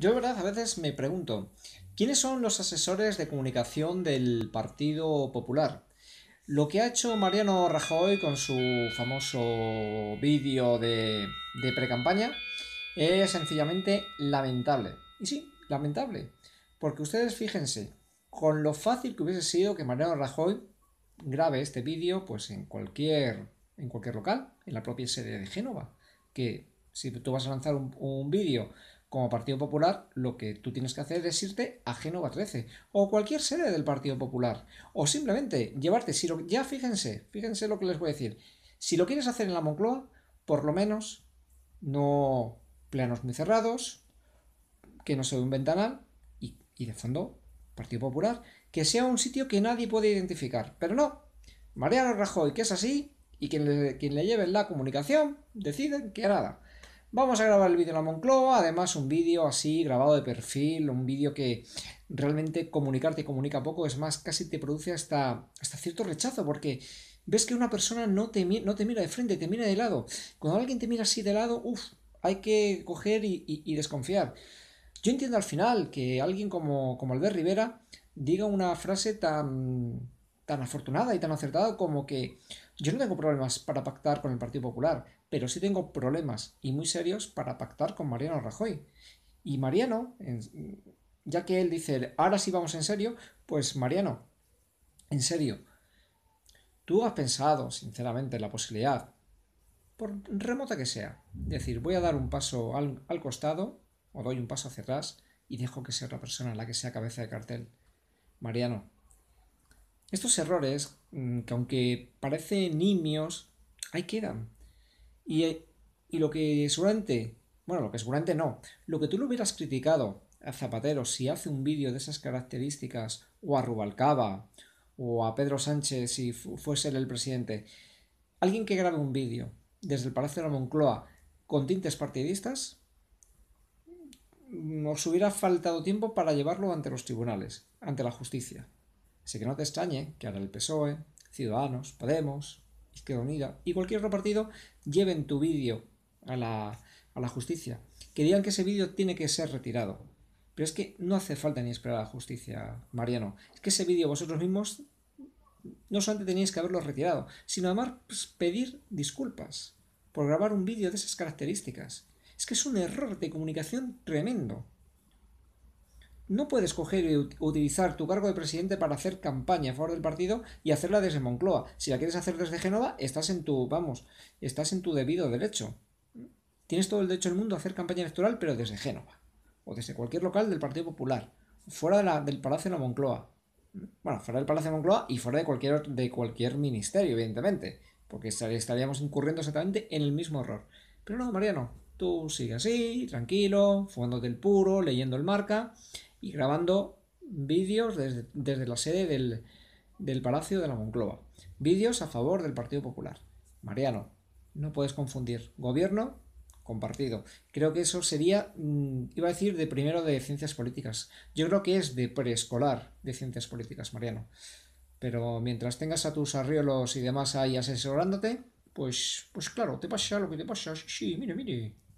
Yo, de verdad, a veces me pregunto, ¿quiénes son los asesores de comunicación del Partido Popular? Lo que ha hecho Mariano Rajoy con su famoso vídeo de, pre-campaña es sencillamente lamentable. Y sí, lamentable. Porque ustedes fíjense, con lo fácil que hubiese sido que Mariano Rajoy grabe este vídeo pues en cualquier, en cualquier local, en la propia sede de Génova, que si tú vas a lanzar un, un vídeo como Partido Popular, lo que tú tienes que hacer es irte a Génova 13 o cualquier sede del Partido Popular. O simplemente llevarte, si ya fíjense, fíjense lo que les voy a decir. Si lo quieres hacer en la Moncloa, por lo menos no planos muy cerrados, que no sea un ventanal y, de fondo Partido Popular, que sea un sitio que nadie puede identificar. Pero no, Mariano Rajoy, que es así, y quien le, quien le lleve la comunicación, deciden que nada. Vamos a grabar el vídeo en la Moncloa, además un vídeo así grabado de perfil, un vídeo que realmente comunicarte comunica poco, es más, casi te produce hasta, cierto rechazo porque ves que una persona no te, no te mira de frente, te mira de lado. Cuando alguien te mira así de lado, uff, hay que coger y, desconfiar. Yo entiendo al final que alguien como, como Albert Rivera diga una frase tan, tan afortunada y tan acertada como que yo no tengo problemas para pactar con el Partido Popular, pero sí tengo problemas y muy serios para pactar con Mariano Rajoy. Y Mariano, ya que él dice, ahora sí vamos en serio, pues Mariano, en serio, tú has pensado, sinceramente, en la posibilidad, por remota que sea, decir, voy a dar un paso al, al costado, o doy un paso hacia atrás, y dejo que sea otra persona la que sea cabeza de cartel. Mariano, estos errores, mm, que aunque parecen nimios, ahí quedan. Eh, y, lo que seguramente, bueno, lo que seguramente no, lo que tú le hubieras criticado a Zapatero si hace un vídeo de esas características, o a Rubalcaba, o a Pedro Sánchez si fuese el presidente, alguien que grabe un vídeo desde el Palacio de la Moncloa con tintes partidistas, nos hubiera faltado tiempo para llevarlo ante los tribunales, ante la justicia. Así que no te extrañe que ahora el PSOE, Ciudadanos, Podemos, Izquierda Unida y cualquier otro partido lleven tu vídeo a la, a la justicia. Que digan que ese vídeo tiene que ser retirado. Pero es que no hace falta ni esperar a la justicia, Mariano. Es que ese vídeo vosotros mismos no solamente teníais que haberlo retirado, sino además pues, pedir disculpas por grabar un vídeo de esas características. Es que es un error de comunicación tremendo no puedes coger y utilizar tu cargo de presidente para hacer campaña a favor del partido y hacerla desde Moncloa. Si la quieres hacer desde Génova, estás en tu, vamos, estás en tu debido derecho. Tienes todo el derecho del mundo a hacer campaña electoral, pero desde Génova. O desde cualquier local del Partido Popular. Fuera del Palacio de la Moncloa. Bueno, fuera del Palacio de Moncloa y fuera de cualquier, de cualquier ministerio, evidentemente. Porque estaríamos incurriendo exactamente en el mismo error. Pero no, Mariano, tú sigue así, tranquilo, fumándote el puro, leyendo el marca y grabando vídeos desde, la sede del, Palacio de la Moncloa. Vídeos a favor del Partido Popular. Mariano, no puedes confundir gobierno con partido. Creo que eso sería, mm, iba a decir, de primero de ciencias políticas. Yo creo que es de preescolar de ciencias políticas, Mariano. Pero mientras tengas a tus arriolos y demás ahí asesorándote, pues, pues claro, te pasa lo que te pasa. Sí, mire, mire.